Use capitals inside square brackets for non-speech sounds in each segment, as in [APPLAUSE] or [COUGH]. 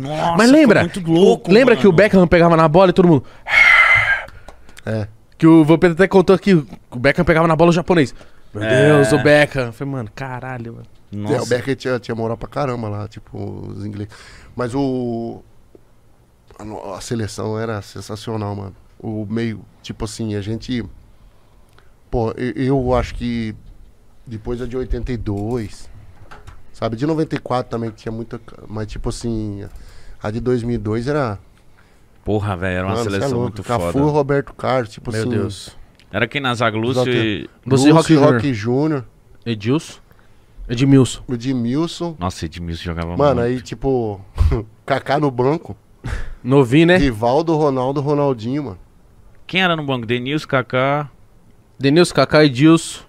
Nossa, Mas lembra? Muito louco, lembra mano. que o Beckham pegava na bola e todo mundo. É. Que o Vampeta até contou que o Beckham pegava na bola o japonês. Meu é. Deus, o Beckham. Eu falei, mano, caralho, mano. Nossa. É, o Beckham tinha, tinha moral pra caramba lá, tipo, os ingleses. Mas o. A, a seleção era sensacional, mano. O meio, tipo assim, a gente. Pô, eu, eu acho que depois é de 82. Sabe, de 94 também tinha muita. Mas, tipo assim, a de 2002 era. Porra, velho, era uma Mano, é seleção é muito Cafu, foda. Cafu Roberto Carlos, tipo Meu assim. Meu Deus. Era quem na zaga? Lúcio e. Lúcio Rock, Rock Júnior. Edilson. Edmilson. Edmilson. Nossa, Edmilson jogava Mano, muito. aí, tipo, [LAUGHS] Kaká no banco. Novinho, né? Rivaldo, Ronaldo, Ronaldinho, mano. Quem era no banco? Denilson, Kaká. Denilson, Kaká, Edilson.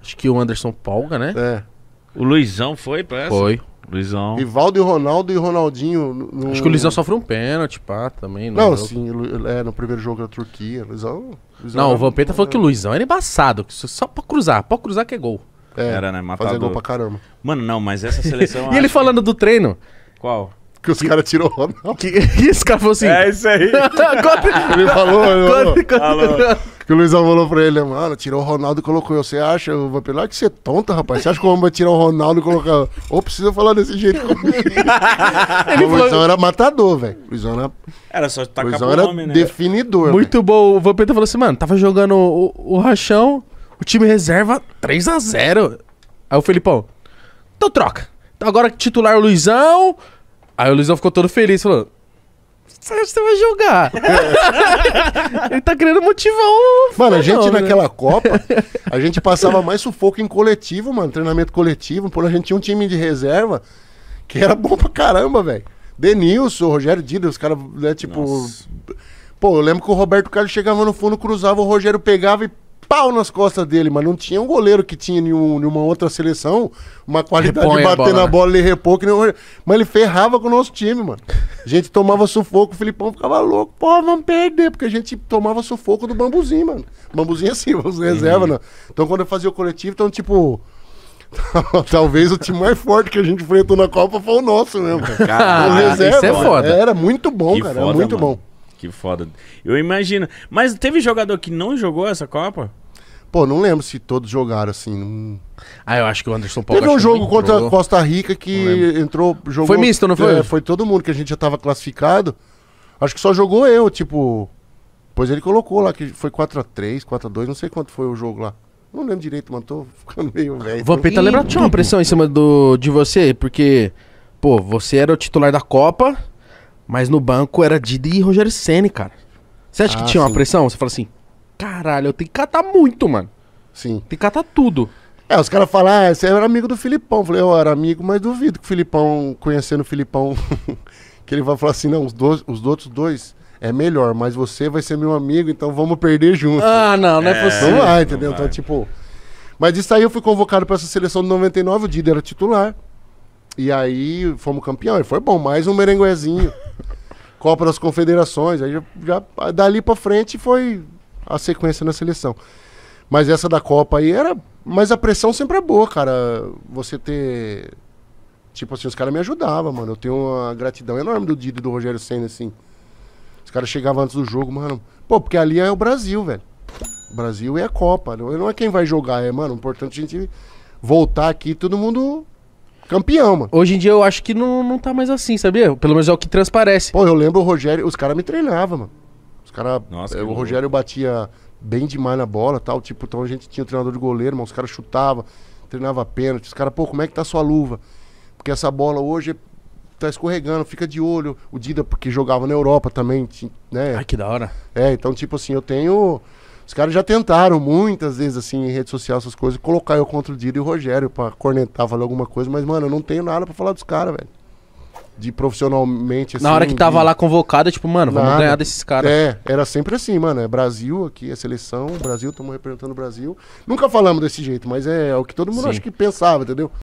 Acho que o Anderson Polga, né? É. O Luizão foi pra essa? Foi. Luizão. Rivaldo e Ronaldo e Ronaldinho. No... Acho que o Luizão sofreu um pênalti, pá, também. Não, não sim, é, no primeiro jogo da Turquia. Luizão. Luizão não, o Vampeta falou que o Luizão era embaçado. Só pra cruzar. Pode cruzar que é gol. É, era, né? Matador. Fazer gol pra caramba. Mano, não, mas essa seleção. [LAUGHS] e ele falando do treino. Qual? Que os caras tirou o Ronaldo. Que, isso, [LAUGHS] esse cara falou assim. É isso aí. [LAUGHS] ele falou, ele falou. falou que o Luizão falou pra ele, mano, tirou o Ronaldo e colocou eu. Você acha, o Vampiro, é que você é tonta, rapaz? Você acha que o homem vai tirar o Ronaldo e colocar... Ou precisa falar desse jeito comigo. [LAUGHS] o Luizão era matador, velho. Luizão era... Era só tacar Luizão era nome, né? definidor. Muito véio. bom. O Vampiro falou assim, mano, tava jogando o, o rachão, o time reserva 3x0. Aí o Felipão, então troca. Então Agora titular é o Luizão. Aí o Luizão ficou todo feliz, falou você acha que você vai jogar? [LAUGHS] Ele tá querendo motivar o. Mano, a gente né? naquela Copa, a gente passava mais sufoco em coletivo, mano, treinamento coletivo. Por a gente tinha um time de reserva que era bom pra caramba, velho. Denilson, Rogério Dida, os caras, né, tipo. Nossa. Pô, eu lembro que o Roberto Carlos chegava no fundo, cruzava, o Rogério pegava e pau nas costas dele, mas não tinha um goleiro que tinha em nenhuma outra seleção, uma qualidade Repõe de bater bola, na né? bola e repor, que nem o... mas ele ferrava com o nosso time, mano. A gente tomava sufoco, o Filipão ficava louco, pô, vamos perder, porque a gente tomava sufoco do bambuzinho, mano. Bambuzinho é assim, os reserva, né? Então quando eu fazia o coletivo, então tipo. [LAUGHS] Talvez o time mais forte que a gente enfrentou na Copa foi o nosso mesmo. Cara, reserva, isso é foda. É, era muito bom, que cara. Foda, era muito mano. bom. Que foda. Eu imagino. Mas teve jogador que não jogou essa Copa? Pô, não lembro se todos jogaram assim. Não... Ah, eu acho que o Anderson Paulo. Teve um jogo contra entrou. Costa Rica que entrou. Jogou, foi misto, não foi? É, foi todo mundo que a gente já tava classificado. Acho que só jogou eu, tipo. Pois ele colocou lá que foi 4x3, 4x2, não sei quanto foi o jogo lá. Não lembro direito, mano. Tô [LAUGHS] ficando meio velho. Vampeta, lembra que tinha uma pressão em cima do, de você? Porque, pô, você era o titular da Copa, mas no banco era Didi e Rogério Senni, cara. Você acha ah, que tinha sim. uma pressão? Você fala assim, caralho, eu tenho que catar muito, mano. Sim. Tem que catar tudo. É, os caras falam, ah, você era amigo do Filipão. Eu falei, eu era amigo, mas duvido que o Filipão, conhecendo o Filipão, [LAUGHS] que ele vai falar assim, não, os, dois, os outros dois é melhor, mas você vai ser meu amigo, então vamos perder junto. Ah, não, não é, é possível. Não vai, entendeu? Não vai. Então, tipo... Mas isso aí eu fui convocado para essa seleção de 99, o Dida era titular. E aí fomos campeão, e foi bom, mais um merenguezinho. [LAUGHS] Copa das Confederações, aí já, já dali para frente foi a sequência na seleção. Mas essa da Copa aí era. Mas a pressão sempre é boa, cara. Você ter. Tipo assim, os caras me ajudavam, mano. Eu tenho uma gratidão enorme do Dido e do Rogério Senna, assim. Os caras chegavam antes do jogo, mano. Pô, porque ali é o Brasil, velho. O Brasil é a Copa. Não é quem vai jogar, é, mano. O importante é a gente voltar aqui todo mundo campeão, mano. Hoje em dia eu acho que não, não tá mais assim, sabia? Pelo menos é o que transparece. Pô, eu lembro o Rogério, os caras me treinavam, mano caras. Eh, o Rogério batia bem demais na bola tal. Tipo, então a gente tinha um treinador de goleiro, mas os caras chutavam, treinava pênalti. Os caras, pô, como é que tá a sua luva? Porque essa bola hoje tá escorregando, fica de olho. O Dida, porque jogava na Europa também, né? Ai, que da hora. É, então, tipo assim, eu tenho. Os caras já tentaram muitas vezes, assim, em rede social, essas coisas, colocar eu contra o Dida e o Rogério pra cornetar, falar alguma coisa, mas, mano, eu não tenho nada pra falar dos caras, velho de profissionalmente. Assim, Na hora que assim, tava lá convocada, tipo, mano, vamos Nada. ganhar desses caras. É, era sempre assim, mano. É Brasil aqui, é seleção, Brasil, estamos representando o Brasil. Nunca falamos desse jeito, mas é, é o que todo mundo acho que pensava, entendeu?